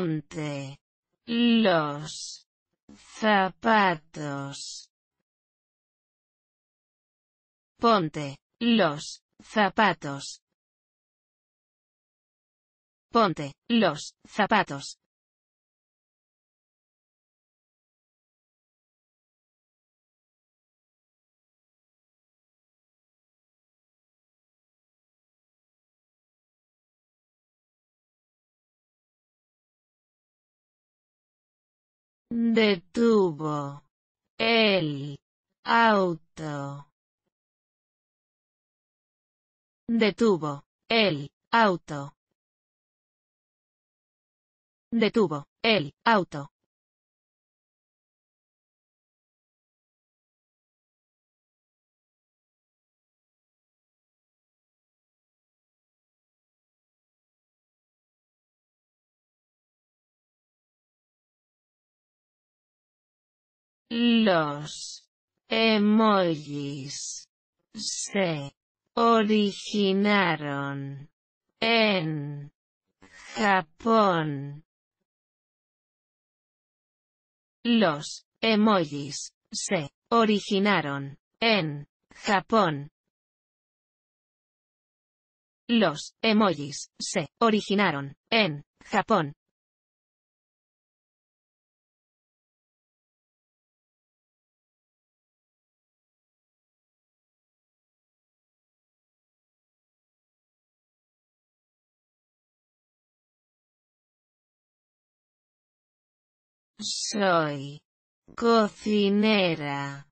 Ponte los zapatos. Ponte los zapatos. Ponte los zapatos. Detuvo. El. Auto. Detuvo. El. Auto. Detuvo. El. Auto. Los emojis se originaron en Japón. Los emojis se originaron en Japón. Los emojis se originaron en Japón. Soy. Cocinera.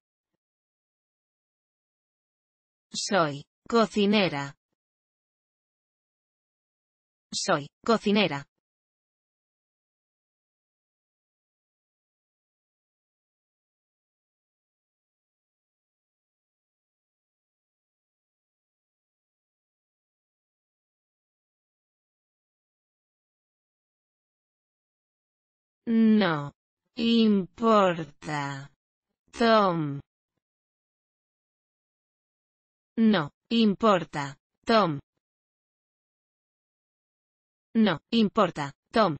Soy. Cocinera. Soy. Cocinera. No. Importa. Tom. No, importa, Tom. No, importa, Tom.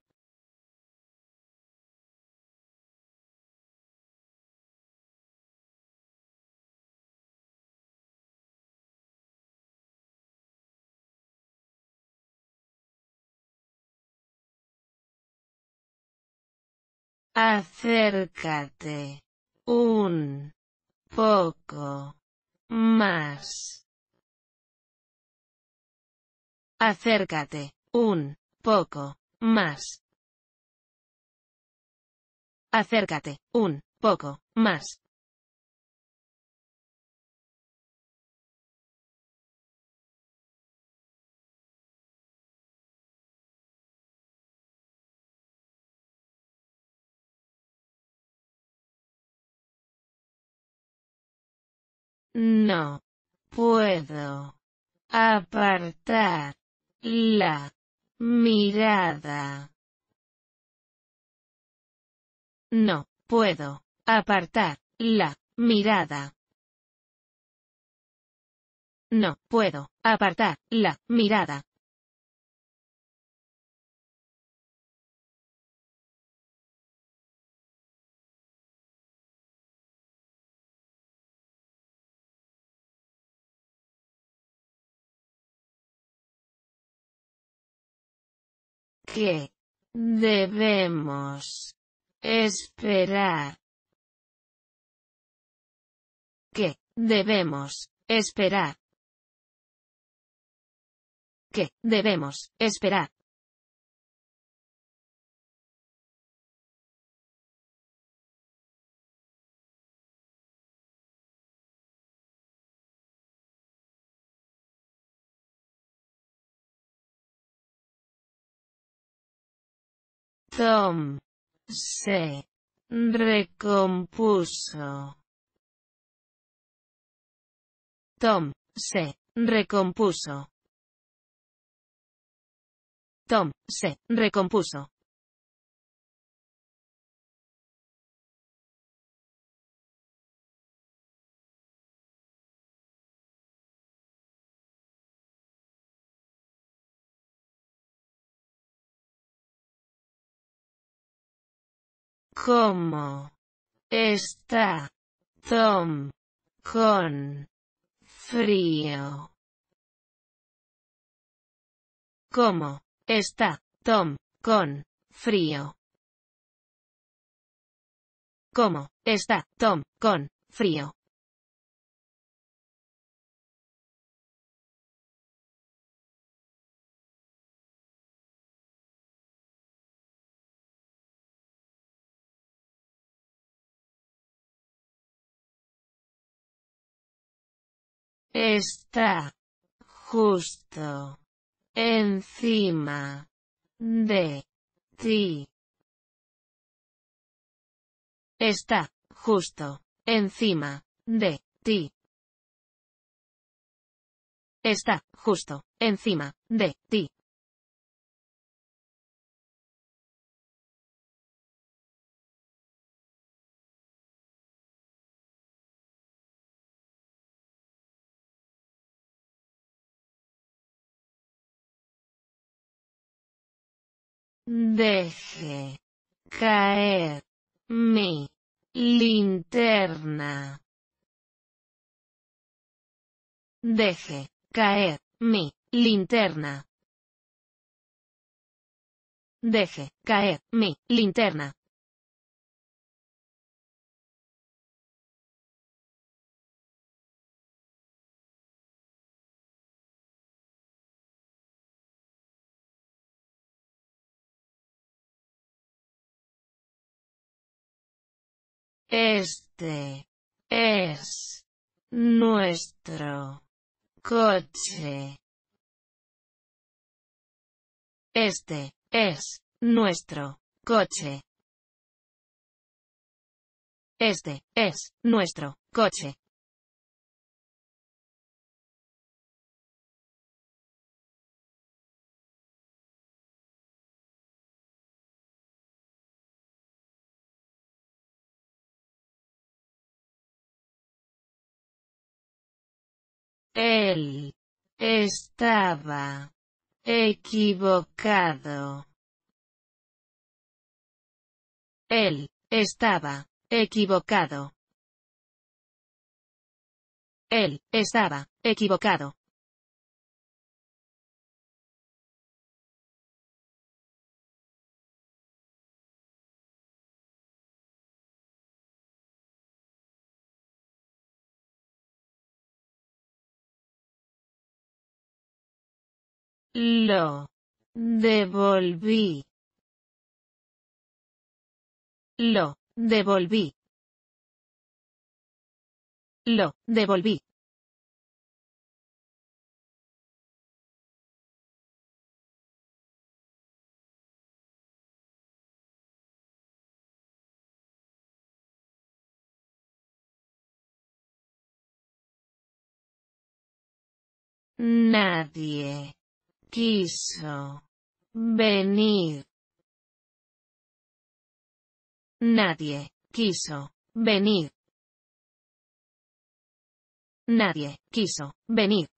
Acércate. Un poco más. Acércate. Un poco más. Acércate. Un poco más. No. Puedo. Apartar. La. Mirada. No. Puedo. Apartar. La. Mirada. No. Puedo. Apartar. La. Mirada. que debemos esperar. Que debemos esperar. Que debemos esperar. Tom se recompuso. Tom se recompuso. Tom se recompuso. ¿Cómo está Tom con frío? ¿Cómo está Tom con frío? ¿Cómo está Tom con frío? Está justo encima de ti. Está justo encima de ti. Está justo encima de ti. Deje caer mi linterna. Deje caer mi linterna. Deje caer mi linterna. Este es nuestro coche. Este es nuestro coche. Este es nuestro coche. Él estaba equivocado. Él estaba equivocado. Él estaba equivocado. Lo. Devolví. Lo. Devolví. Lo. Devolví. Nadie quiso venir. Nadie quiso venir. Nadie quiso venir.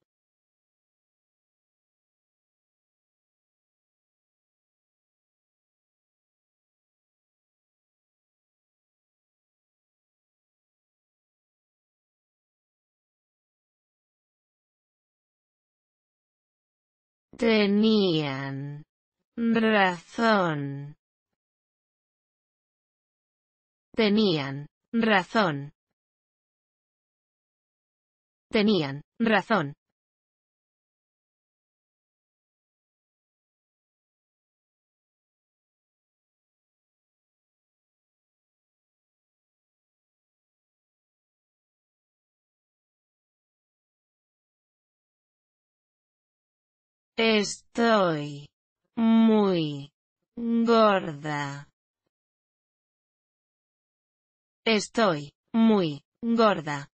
Tenían razón. Tenían razón. Tenían razón. Estoy muy gorda. Estoy muy gorda.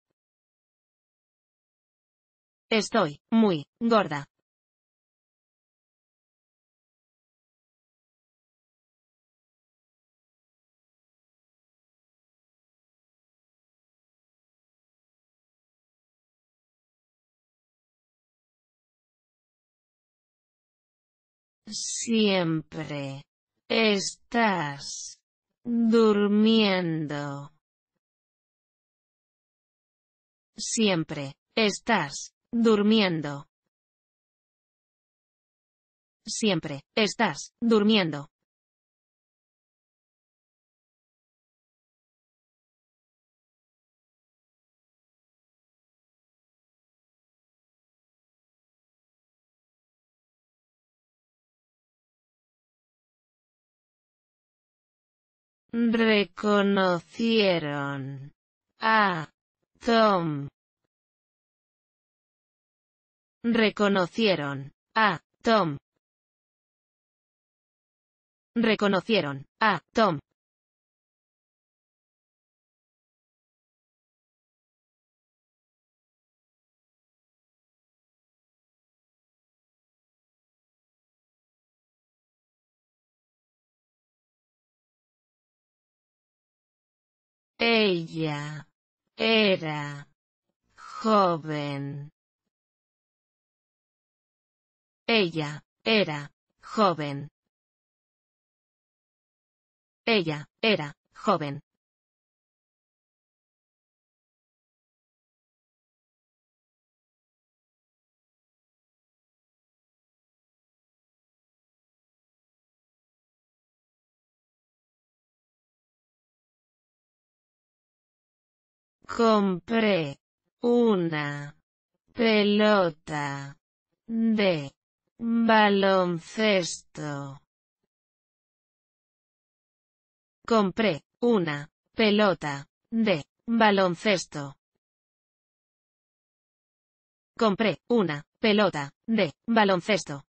Estoy muy gorda. Siempre. Estás. Durmiendo. Siempre. Estás. Durmiendo. Siempre. Estás. Durmiendo. reconocieron a Tom. Reconocieron a Tom. Reconocieron a Tom. Ella era joven. Ella era joven. Ella era joven. Compré una pelota de baloncesto. Compré una pelota de baloncesto. Compré una pelota de baloncesto.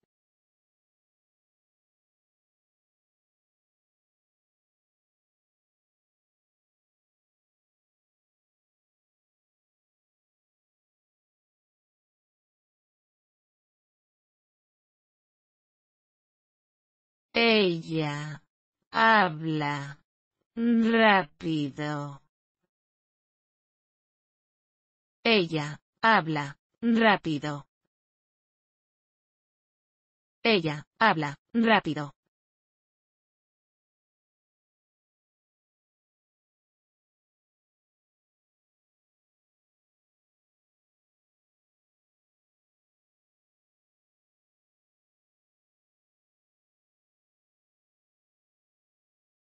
Ella. Habla. Rápido. Ella. Habla. Rápido. Ella. Habla. Rápido.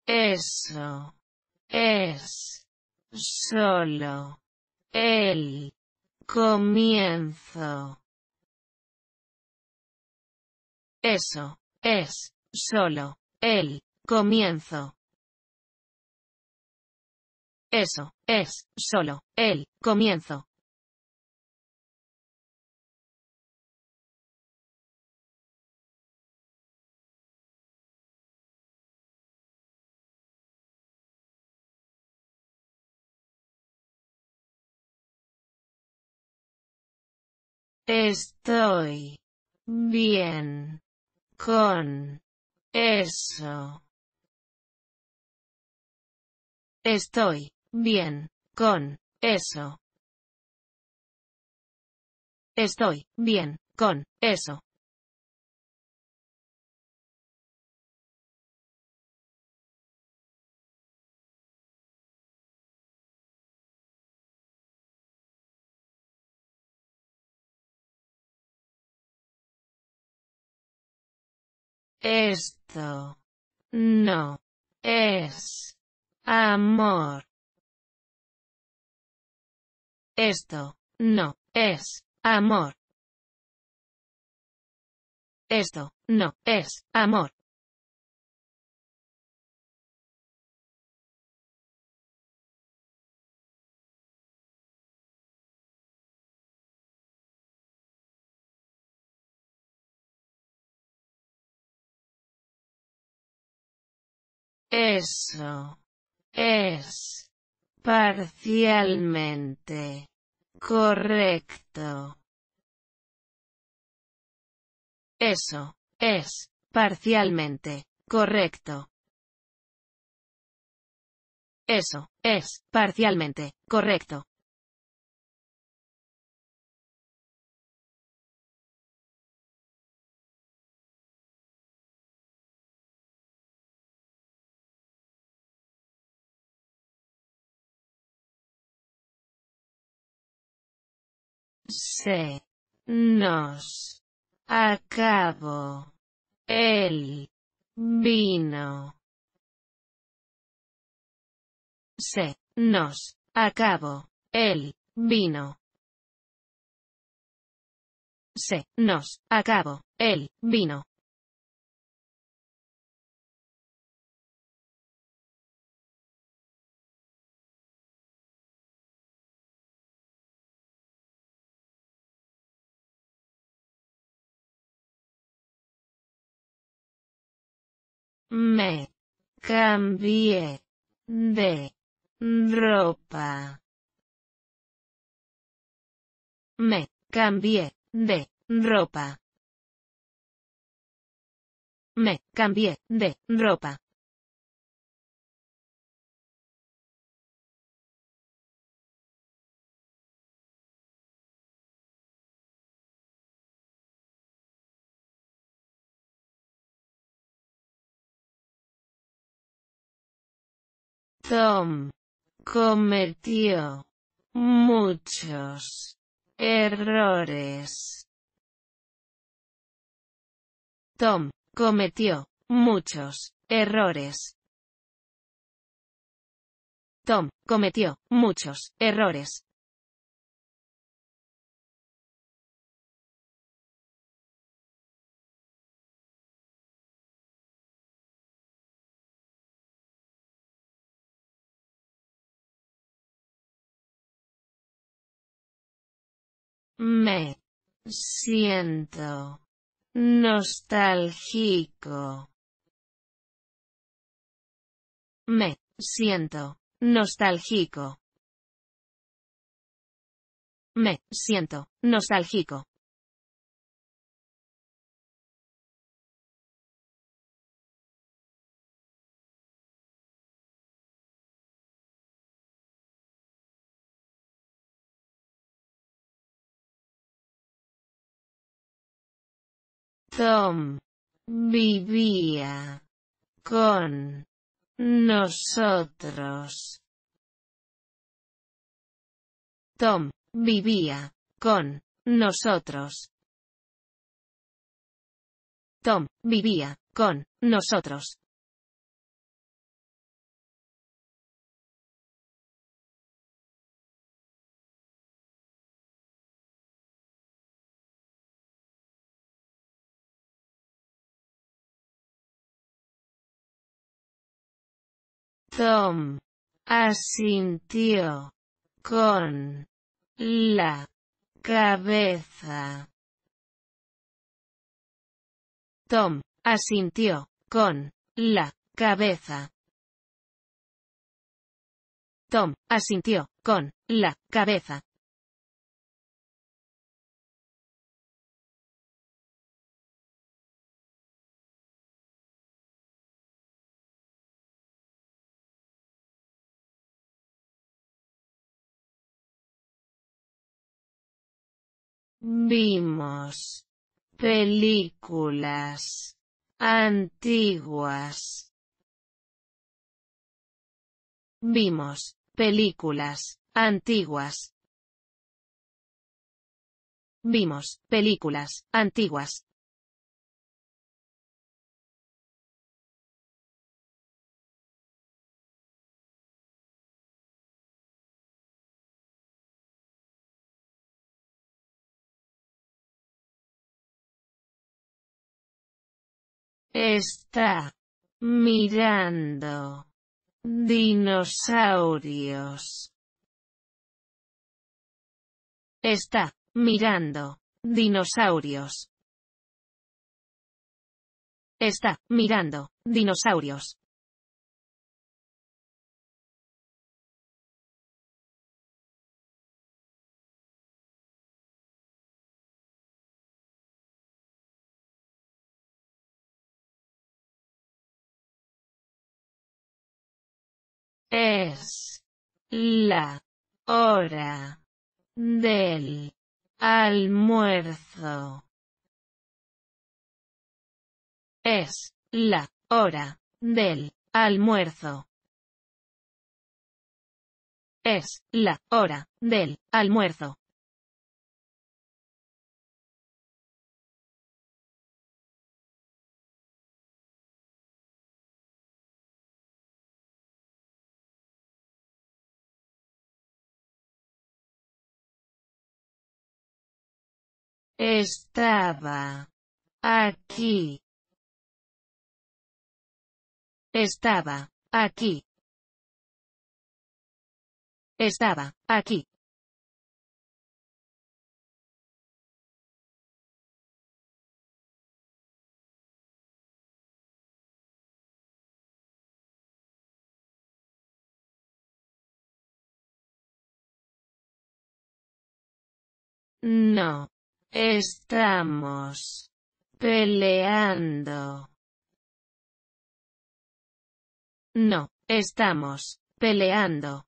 Eso. Es. Solo. El. Comienzo. Eso. Es. Solo. El. Comienzo. Eso, es, solo, el, comienzo. Estoy bien con eso. Estoy bien con eso. Estoy bien con eso. Esto no es amor. Esto no es amor. Esto no es amor. Eso es parcialmente correcto. Eso es parcialmente correcto. Eso es parcialmente correcto. Se. Nos. Acabo. El. Vino. Se. Nos. Acabo. El. Vino. Se. Nos. Acabo. El. Vino. Me cambié de ropa. Me cambié de ropa. Me cambié de ropa. Tom cometió muchos errores. Tom cometió muchos errores. Tom cometió muchos errores. Me siento nostálgico. Me siento nostálgico. Me siento nostálgico. Tom vivía con nosotros. Tom vivía con nosotros. Tom vivía con nosotros. Tom asintió con la cabeza. Tom asintió con la cabeza. Tom asintió con la cabeza. Vimos películas antiguas. Vimos películas antiguas. Vimos películas antiguas. Está mirando dinosaurios. Está mirando dinosaurios. Está mirando dinosaurios. la hora del almuerzo. Es la hora del almuerzo. Es la hora del almuerzo. Estaba. Aquí. Estaba. Aquí. Estaba. Aquí. No. Estamos peleando. No, estamos peleando.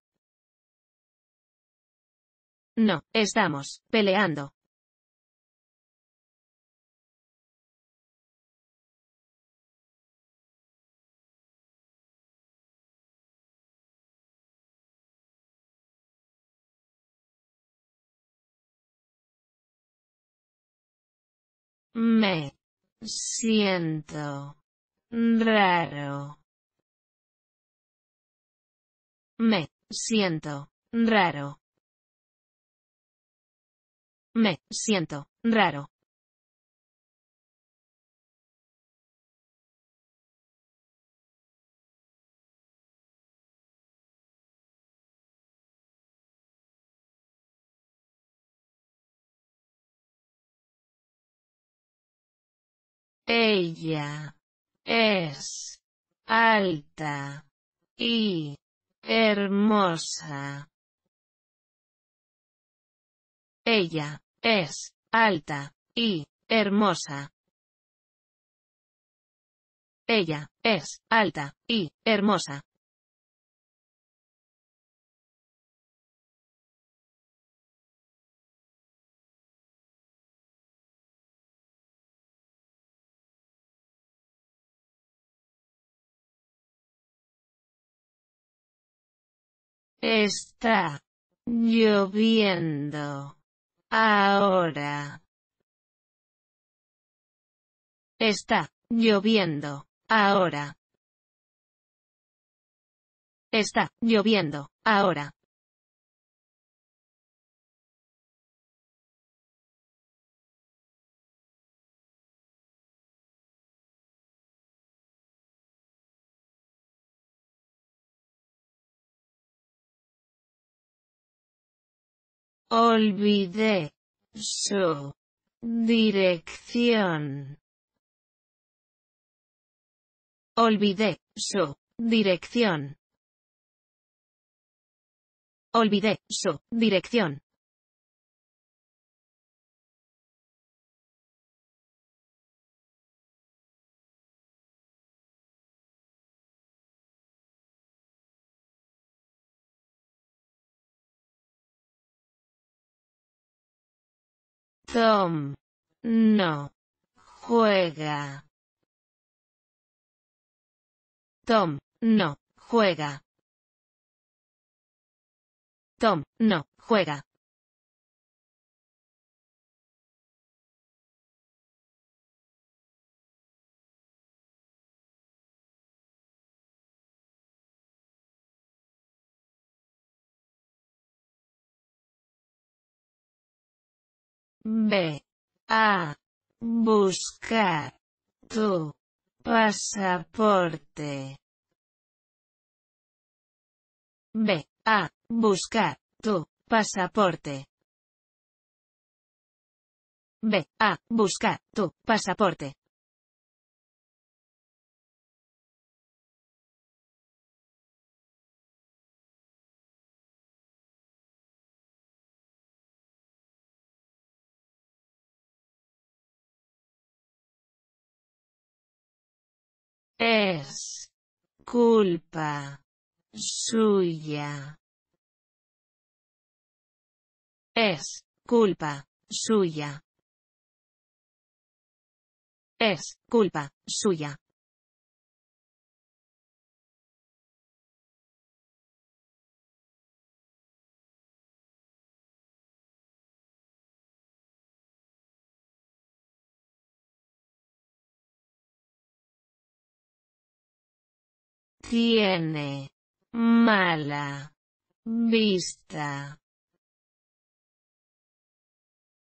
No, estamos peleando. Me siento raro. Me siento raro. Me siento raro. Ella es alta y hermosa. Ella es alta y hermosa. Ella es alta y hermosa. Está lloviendo. Ahora. Está lloviendo. Ahora. Está lloviendo. Ahora. Olvidé. Su. Dirección. Olvidé. Su. Dirección. Olvidé. Su. Dirección. Tom. No. Juega. Tom. No. Juega. Tom. No. Juega. B. A. Buscar. Tu. Pasaporte. Ve. A. Buscar. Tu. Pasaporte. Ve. A. Buscar. Tu. Pasaporte. culpa suya. Es culpa suya. Es culpa suya. Tiene. Mala. Vista.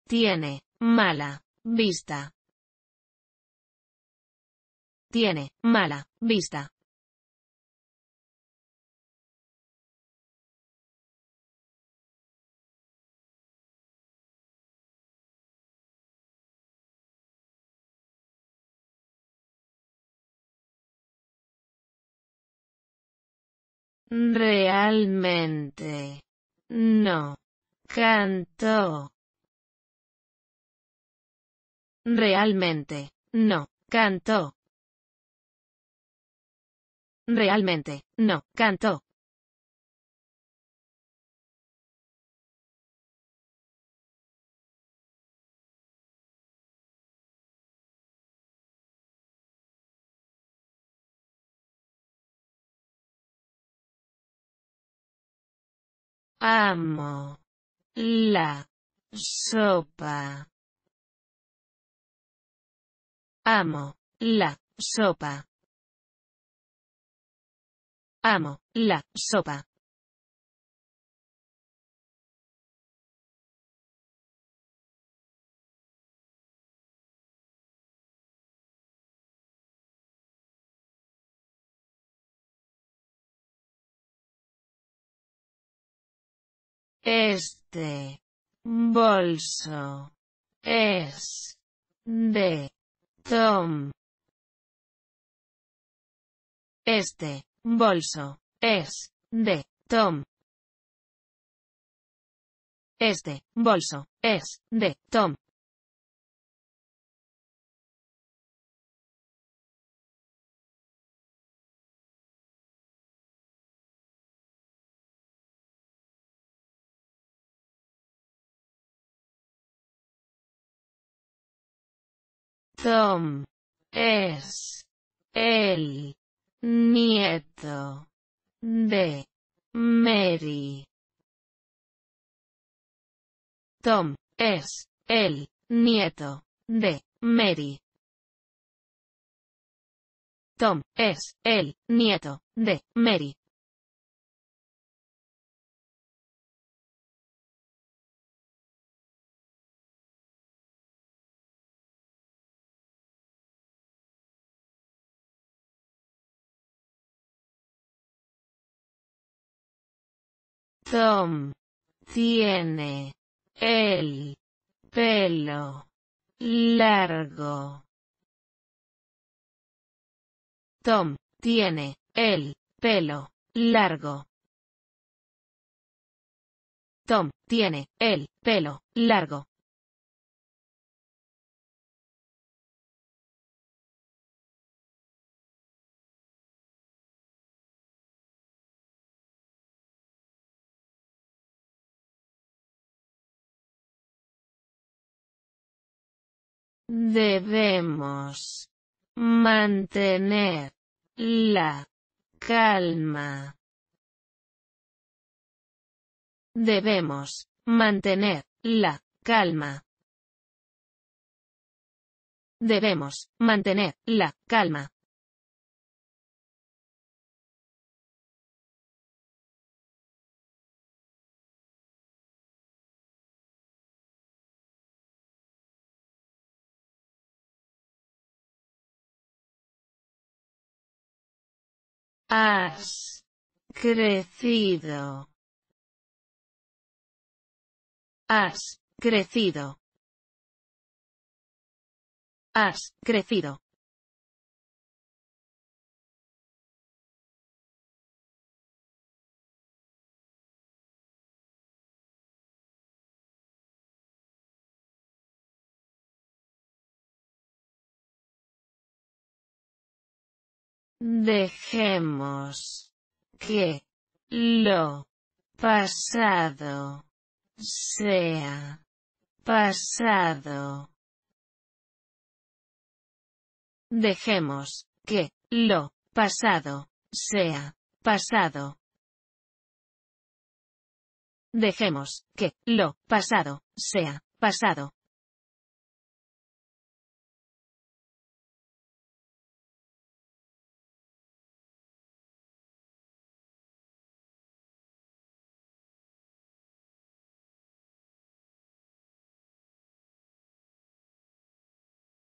Tiene. Mala. Vista. Tiene. Mala. Vista. Realmente. No. Cantó. Realmente. No. Cantó. Realmente. No. Cantó. Amo. La. Sopa. Amo. La. Sopa. Amo. La. Sopa. Este bolso es de Tom. Este bolso es de Tom. Este bolso es de Tom. Tom es el nieto de Mary. Tom es el nieto de Mary. Tom es el nieto de Mary. Tom. Tiene. El. Pelo. Largo. Tom. Tiene. El. Pelo. Largo. Tom. Tiene. El. Pelo. Largo. Debemos mantener la calma. Debemos mantener la calma. Debemos mantener la calma. Has crecido. Has crecido. Has crecido. Dejemos que lo pasado sea pasado. Dejemos que lo pasado sea pasado. Dejemos que lo pasado sea pasado.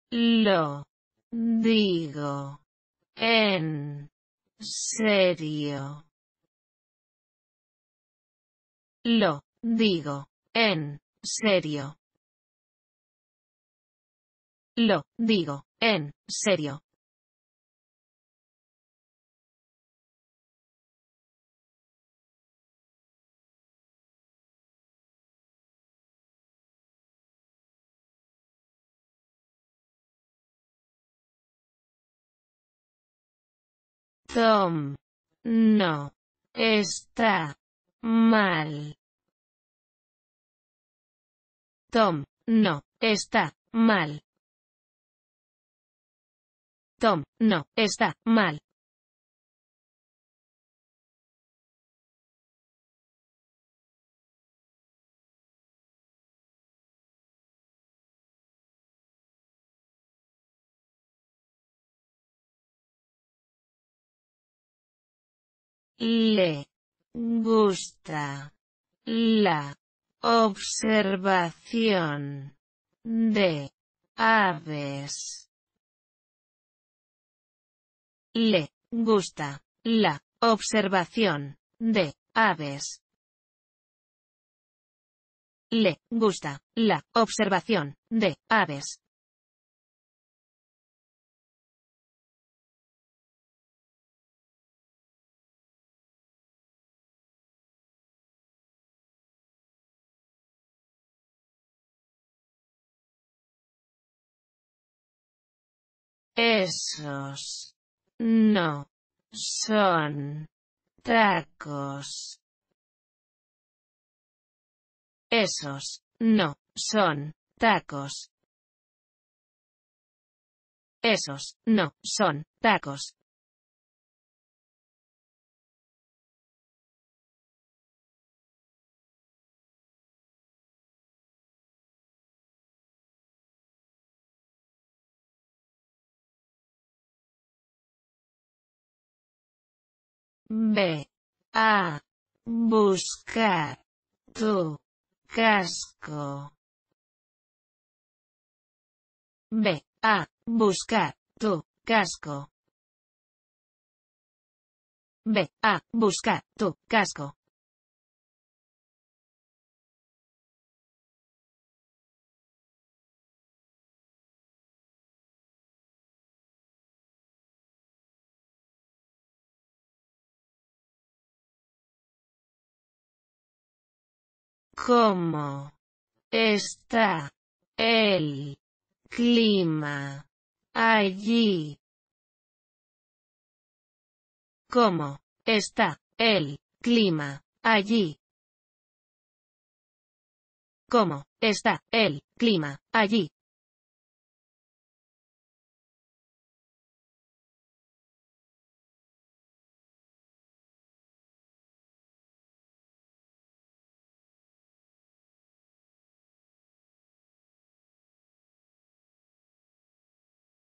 Lo mm. mm. digo en serio. Lo digo en serio. Lo digo en serio. Tom. No. Está. Mal. Tom. No. Está. Mal. Tom. No. Está. Mal. Le gusta la observación de aves. Le gusta la observación de aves. Le gusta la observación de aves. Esos. No. Son. Tacos. Esos. No. Son. Tacos. Esos. No. Son. Tacos. B a buscar tu casco. B a buscar tu casco. Ve a buscar tu casco. ¿Cómo está el clima allí? ¿Cómo está el clima allí? ¿Cómo está el clima allí?